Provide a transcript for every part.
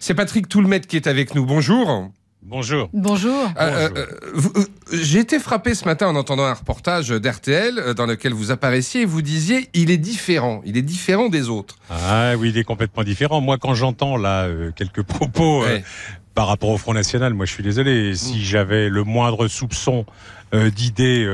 C'est Patrick Toulmette qui est avec nous. Bonjour. Bonjour. Bonjour. Euh, euh, euh, j'ai été frappé ce matin en entendant un reportage d'RTL dans lequel vous apparaissiez et vous disiez il est différent, il est différent des autres. Ah oui, il est complètement différent. Moi, quand j'entends là quelques propos par rapport au Front National, moi je suis désolé. Si mm. j'avais le moindre soupçon d'idées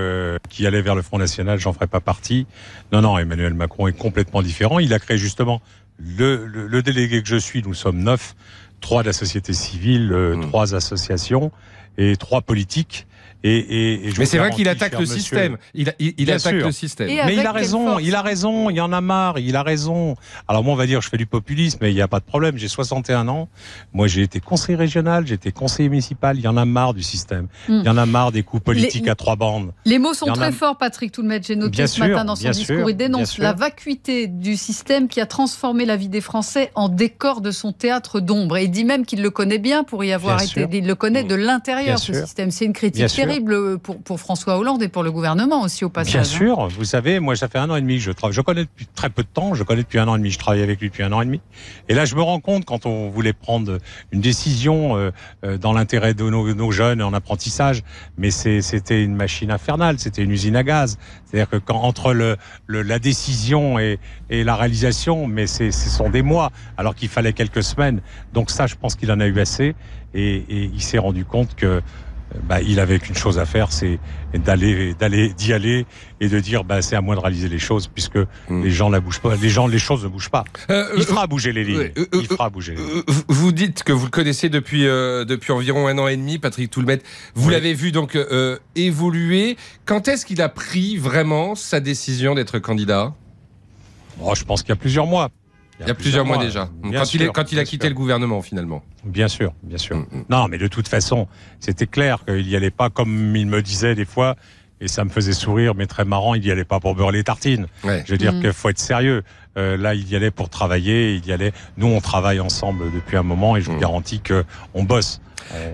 qui allait vers le Front National, j'en ferais pas partie. Non, non, Emmanuel Macron est complètement différent. Il a créé justement le, délégué que je suis, nous sommes neuf, trois de la société civile, euh, mmh. trois associations et trois politiques. Et, je mais c'est vrai qu'il attaque le système. Il, attaque le système. Mais il a raison, il a raison, il y en a marre, il a raison. Alors moi, on va dire, je fais du populisme, mais il n'y a pas de problème. J'ai 61 ans. Moi, j'ai été conseiller régional, j'ai été conseiller municipal. Il y en a marre du système. Hmm. Il y en a marre des coups politiques à trois bandes. Les mots sont très forts, Patrick Toulmet. J'ai noté ce matin dans son discours. il dénonce la vacuité du système qui a transformé la vie des Français en décor de son théâtre d'ombre. Et il dit même qu'il le connaît bien pour y avoir été. Il le connaît hmm. de l'intérieur, ce système. C'est une critique c'est terrible pour, pour, François Hollande et pour le gouvernement aussi, au passage. Bien hein. sûr, vous savez, moi, ça fait un an et demi que je travaille. Je connais depuis très peu de temps, je connais depuis un an et demi, je travaille avec lui depuis un an et demi. Et là, je me rends compte, quand on voulait prendre une décision euh, euh, dans l'intérêt de nos, nos, jeunes en apprentissage, mais c'était une machine infernale, c'était une usine à gaz. C'est-à-dire que quand, entre le, la décision et, et la réalisation, mais ce sont des mois, alors qu'il fallait quelques semaines. Donc ça, je pense qu'il en a eu assez. Et, et il s'est rendu compte que euh, bah, il avait qu'une chose à faire, c'est d'aller, d'aller, d'y aller et de dire, bah, c'est à moi de réaliser les choses puisque hmm. les gens pas, les choses ne bougent pas. Euh, il euh, fera bouger les lignes. vous dites que vous le connaissez depuis environ un an et demi, Patrick Toulmet. Vous l'avez vu donc évoluer. Quand est-ce qu'il a pris vraiment sa décision d'être candidat oh, je pense qu'il y a plusieurs mois. Il y a, plusieurs, mois, déjà. Quand, il a quitté le gouvernement, finalement. Bien sûr, bien sûr. Mm, mm. Non, mais de toute façon, c'était clair qu'il n'y allait pas, comme il me disait des fois, et ça me faisait sourire, mais très marrant, il y allait pas pour beurrer les tartines. Je veux dire mm. qu'il faut être sérieux. Euh, là, il y allait pour travailler, il y allait. Nous, on travaille ensemble depuis un moment et je vous mm. garantis que on bosse.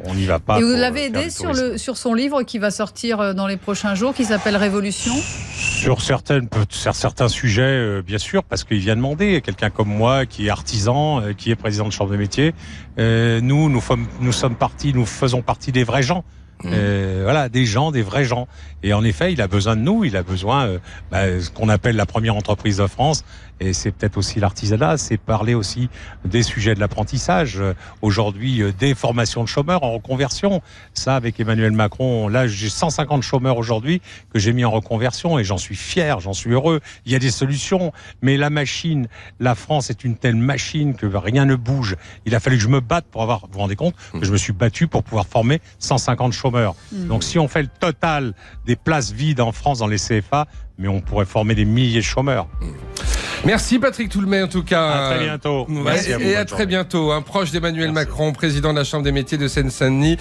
On n'y va pas. Et vous l'avez aidé sur, le, sur son livre qui va sortir euh, dans les prochains jours, qui s'appelle Révolution sur, certaines, sur certains sujets, euh, bien sûr, parce qu'il vient demander. Quelqu'un comme moi, qui est artisan, qui est président de chambre de métier, nous, nous, nous sommes partis, nous faisons partie des vrais gens. Mm. Euh, voilà, des gens, des vrais gens. Et en effet, il a besoin de nous, il a besoin euh, bah, ce qu'on appelle la première entreprise de France. Et c'est peut-être aussi l'artisanat, c'est parler aussi des sujets de l'apprentissage. Euh, aujourd'hui, des formations de chômeurs en reconversion. Ça, avec Emmanuel Macron, là, j'ai 150 chômeurs aujourd'hui que j'ai mis en reconversion et j'en suis fier, j'en suis heureux. Il y a des solutions, mais la machine, la France est une telle machine que rien ne bouge. Il a fallu que je me batte pour avoir, vous vous rendez compte, que mm. je me suis battu pour pouvoir former 150 chômeurs Hmm. Donc si on fait le total des places vides en France dans les CFA, mais on pourrait former des milliers de chômeurs. Hmm. Merci Patrick Toulmé en tout cas. À très bientôt. et à, très bientôt. Un proche d'Emmanuel Macron, président de la Chambre des métiers de Seine-Saint-Denis.